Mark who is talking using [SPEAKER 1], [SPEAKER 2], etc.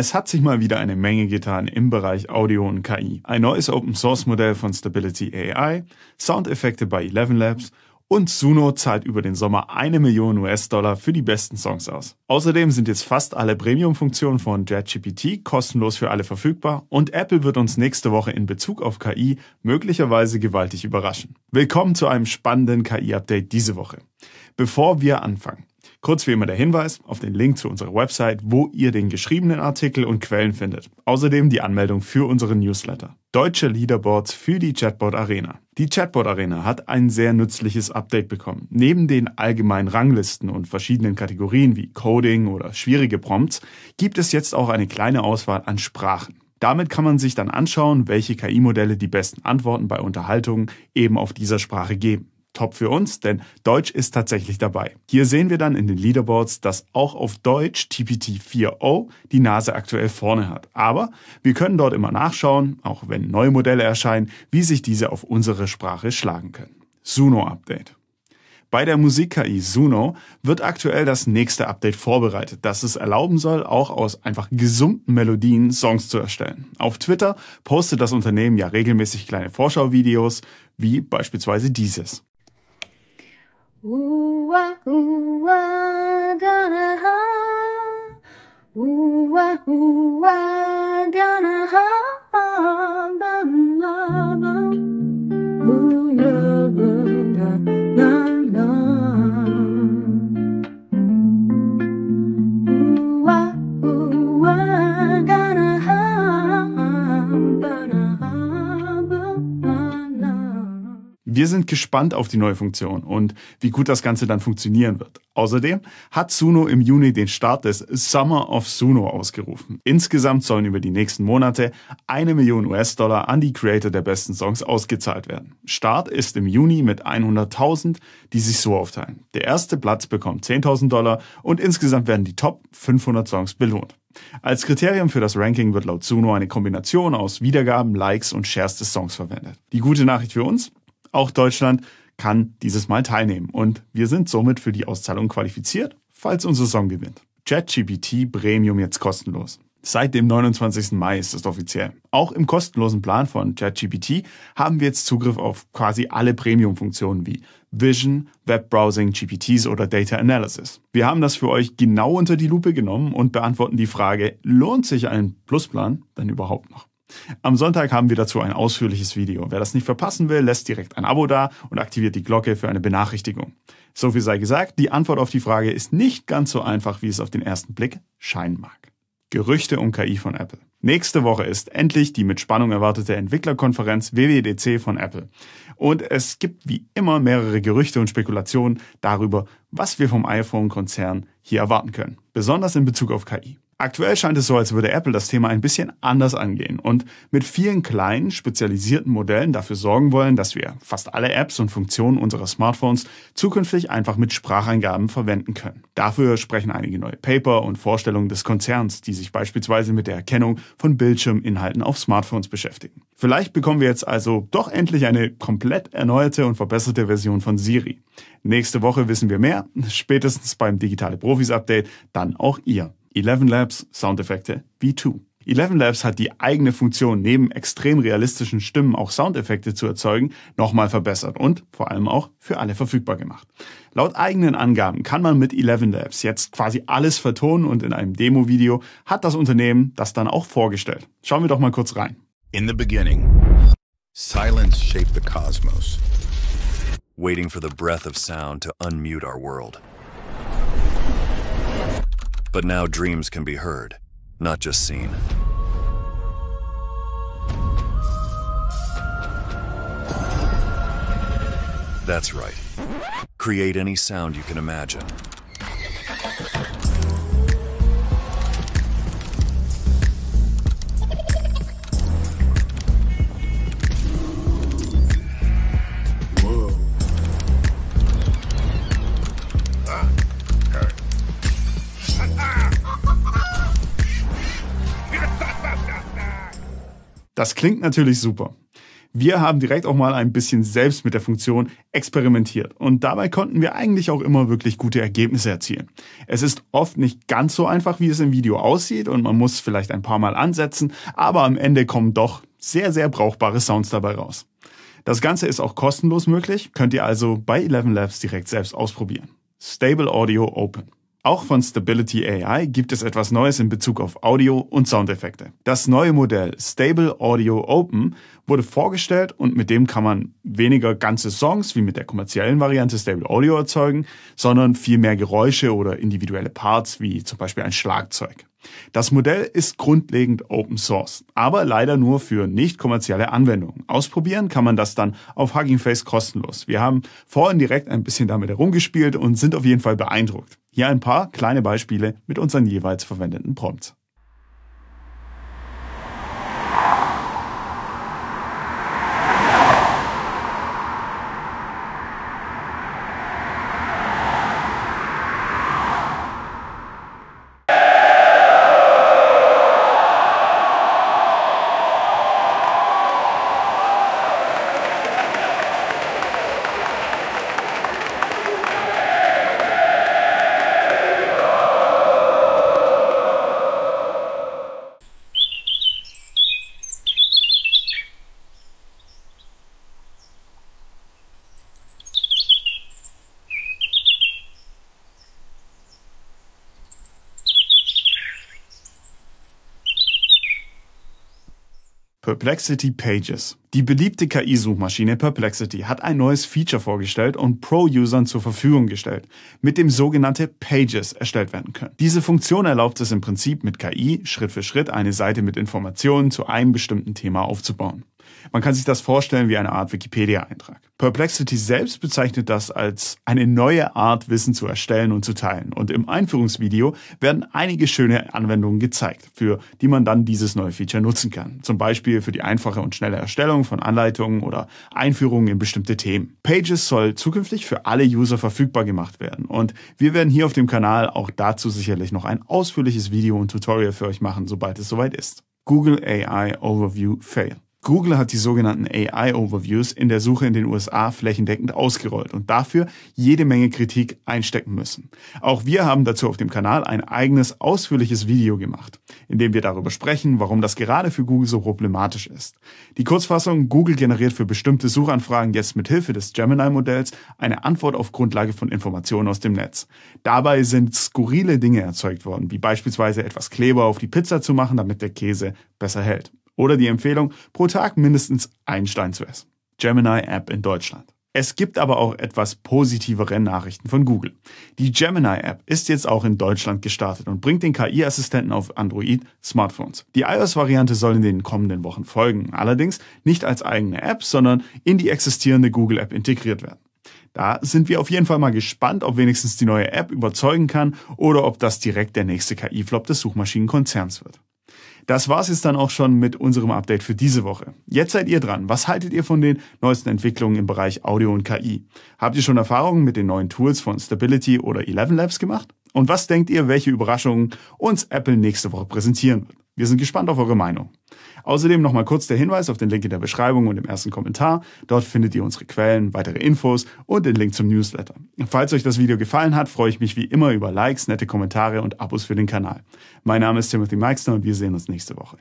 [SPEAKER 1] Es hat sich mal wieder eine Menge getan im Bereich Audio und KI. Ein neues Open Source Modell von Stability AI, Soundeffekte bei Eleven Labs und Suno zahlt über den Sommer eine Million US-Dollar für die besten Songs aus. Außerdem sind jetzt fast alle Premium-Funktionen von JetGPT kostenlos für alle verfügbar und Apple wird uns nächste Woche in Bezug auf KI möglicherweise gewaltig überraschen. Willkommen zu einem spannenden KI-Update diese Woche. Bevor wir anfangen, Kurz wie immer der Hinweis auf den Link zu unserer Website, wo ihr den geschriebenen Artikel und Quellen findet. Außerdem die Anmeldung für unseren Newsletter. Deutsche Leaderboards für die Chatbot Arena. Die Chatbot Arena hat ein sehr nützliches Update bekommen. Neben den allgemeinen Ranglisten und verschiedenen Kategorien wie Coding oder schwierige Prompts gibt es jetzt auch eine kleine Auswahl an Sprachen. Damit kann man sich dann anschauen, welche KI-Modelle die besten Antworten bei Unterhaltungen eben auf dieser Sprache geben. Top für uns, denn Deutsch ist tatsächlich dabei. Hier sehen wir dann in den Leaderboards, dass auch auf Deutsch TPT 4.0 die Nase aktuell vorne hat. Aber wir können dort immer nachschauen, auch wenn neue Modelle erscheinen, wie sich diese auf unsere Sprache schlagen können. Suno Update. Bei der Musik-KI Suno wird aktuell das nächste Update vorbereitet, das es erlauben soll, auch aus einfach gesummten Melodien Songs zu erstellen. Auf Twitter postet das Unternehmen ja regelmäßig kleine Vorschauvideos, wie beispielsweise dieses. ooh ah, ooh ah, gonna Ooh-wah, ooh-wah, gonna wir sind gespannt auf die neue Funktion und wie gut das Ganze dann funktionieren wird. Außerdem hat Suno im Juni den Start des Summer of Suno ausgerufen. Insgesamt sollen über die nächsten Monate eine Million US-Dollar an die Creator der besten Songs ausgezahlt werden. Start ist im Juni mit 100.000, die sich so aufteilen. Der erste Platz bekommt 10.000 Dollar und insgesamt werden die Top 500 Songs belohnt. Als Kriterium für das Ranking wird laut Suno eine Kombination aus Wiedergaben, Likes und Shares des Songs verwendet. Die gute Nachricht für uns? Auch Deutschland kann dieses Mal teilnehmen und wir sind somit für die Auszahlung qualifiziert, falls unsere Saison gewinnt. ChatGPT Premium jetzt kostenlos. Seit dem 29. Mai ist es offiziell. Auch im kostenlosen Plan von ChatGPT haben wir jetzt Zugriff auf quasi alle Premium-Funktionen wie Vision, Webbrowsing, GPTs oder Data Analysis. Wir haben das für euch genau unter die Lupe genommen und beantworten die Frage, lohnt sich ein Plusplan denn überhaupt noch? Am Sonntag haben wir dazu ein ausführliches Video. Wer das nicht verpassen will, lässt direkt ein Abo da und aktiviert die Glocke für eine Benachrichtigung. So viel sei gesagt, die Antwort auf die Frage ist nicht ganz so einfach, wie es auf den ersten Blick scheinen mag. Gerüchte um KI von Apple. Nächste Woche ist endlich die mit Spannung erwartete Entwicklerkonferenz WWDC von Apple. Und es gibt wie immer mehrere Gerüchte und Spekulationen darüber, was wir vom iPhone-Konzern hier erwarten können. Besonders in Bezug auf KI. Aktuell scheint es so, als würde Apple das Thema ein bisschen anders angehen und mit vielen kleinen, spezialisierten Modellen dafür sorgen wollen, dass wir fast alle Apps und Funktionen unserer Smartphones zukünftig einfach mit Spracheingaben verwenden können. Dafür sprechen einige neue Paper und Vorstellungen des Konzerns, die sich beispielsweise mit der Erkennung von Bildschirminhalten auf Smartphones beschäftigen. Vielleicht bekommen wir jetzt also doch endlich eine komplett erneuerte und verbesserte Version von Siri. Nächste Woche wissen wir mehr, spätestens beim Digitale Profis Update, dann auch ihr. 11 Labs Soundeffekte V2. 11 Labs hat die eigene Funktion, neben extrem realistischen Stimmen auch Soundeffekte zu erzeugen, nochmal verbessert und vor allem auch für alle verfügbar gemacht. Laut eigenen Angaben kann man mit 11 Labs jetzt quasi alles vertonen und in einem Demo-Video hat das Unternehmen das dann auch vorgestellt. Schauen wir doch mal kurz rein. In the beginning, silence shaped the cosmos, waiting for the breath of sound to unmute our world. But now dreams can be heard, not just seen. That's right. Create any sound you can imagine, Das klingt natürlich super. Wir haben direkt auch mal ein bisschen selbst mit der Funktion experimentiert und dabei konnten wir eigentlich auch immer wirklich gute Ergebnisse erzielen. Es ist oft nicht ganz so einfach, wie es im Video aussieht und man muss vielleicht ein paar Mal ansetzen, aber am Ende kommen doch sehr, sehr brauchbare Sounds dabei raus. Das Ganze ist auch kostenlos möglich, könnt ihr also bei 11 Labs direkt selbst ausprobieren. Stable Audio Open. Auch von Stability AI gibt es etwas Neues in Bezug auf Audio und Soundeffekte. Das neue Modell Stable Audio Open wurde vorgestellt und mit dem kann man weniger ganze Songs wie mit der kommerziellen Variante Stable Audio erzeugen, sondern viel mehr Geräusche oder individuelle Parts wie zum Beispiel ein Schlagzeug. Das Modell ist grundlegend Open Source, aber leider nur für nicht kommerzielle Anwendungen. Ausprobieren kann man das dann auf Hugging Face kostenlos. Wir haben vorhin direkt ein bisschen damit herumgespielt und sind auf jeden Fall beeindruckt. Hier ein paar kleine Beispiele mit unseren jeweils verwendeten Prompts. Perplexity Pages. Die beliebte KI-Suchmaschine Perplexity hat ein neues Feature vorgestellt und Pro-Usern zur Verfügung gestellt, mit dem sogenannte Pages erstellt werden können. Diese Funktion erlaubt es im Prinzip mit KI Schritt für Schritt eine Seite mit Informationen zu einem bestimmten Thema aufzubauen. Man kann sich das vorstellen wie eine Art Wikipedia-Eintrag. Perplexity selbst bezeichnet das als eine neue Art, Wissen zu erstellen und zu teilen. Und im Einführungsvideo werden einige schöne Anwendungen gezeigt, für die man dann dieses neue Feature nutzen kann. Zum Beispiel für die einfache und schnelle Erstellung von Anleitungen oder Einführungen in bestimmte Themen. Pages soll zukünftig für alle User verfügbar gemacht werden. Und wir werden hier auf dem Kanal auch dazu sicherlich noch ein ausführliches Video und Tutorial für euch machen, sobald es soweit ist. Google AI Overview Fail. Google hat die sogenannten AI-Overviews in der Suche in den USA flächendeckend ausgerollt und dafür jede Menge Kritik einstecken müssen. Auch wir haben dazu auf dem Kanal ein eigenes ausführliches Video gemacht, in dem wir darüber sprechen, warum das gerade für Google so problematisch ist. Die Kurzfassung, Google generiert für bestimmte Suchanfragen jetzt mit Hilfe des Gemini-Modells eine Antwort auf Grundlage von Informationen aus dem Netz. Dabei sind skurrile Dinge erzeugt worden, wie beispielsweise etwas Kleber auf die Pizza zu machen, damit der Käse besser hält. Oder die Empfehlung, pro Tag mindestens einen Stein zu essen. Gemini-App in Deutschland. Es gibt aber auch etwas positivere Nachrichten von Google. Die Gemini-App ist jetzt auch in Deutschland gestartet und bringt den KI-Assistenten auf Android-Smartphones. Die iOS-Variante soll in den kommenden Wochen folgen, allerdings nicht als eigene App, sondern in die existierende Google-App integriert werden. Da sind wir auf jeden Fall mal gespannt, ob wenigstens die neue App überzeugen kann oder ob das direkt der nächste KI-Flop des Suchmaschinenkonzerns wird. Das war's jetzt dann auch schon mit unserem Update für diese Woche. Jetzt seid ihr dran. Was haltet ihr von den neuesten Entwicklungen im Bereich Audio und KI? Habt ihr schon Erfahrungen mit den neuen Tools von Stability oder 11 Labs gemacht? Und was denkt ihr, welche Überraschungen uns Apple nächste Woche präsentieren wird? Wir sind gespannt auf eure Meinung. Außerdem nochmal kurz der Hinweis auf den Link in der Beschreibung und im ersten Kommentar. Dort findet ihr unsere Quellen, weitere Infos und den Link zum Newsletter. Falls euch das Video gefallen hat, freue ich mich wie immer über Likes, nette Kommentare und Abos für den Kanal. Mein Name ist Timothy Meixner und wir sehen uns nächste Woche.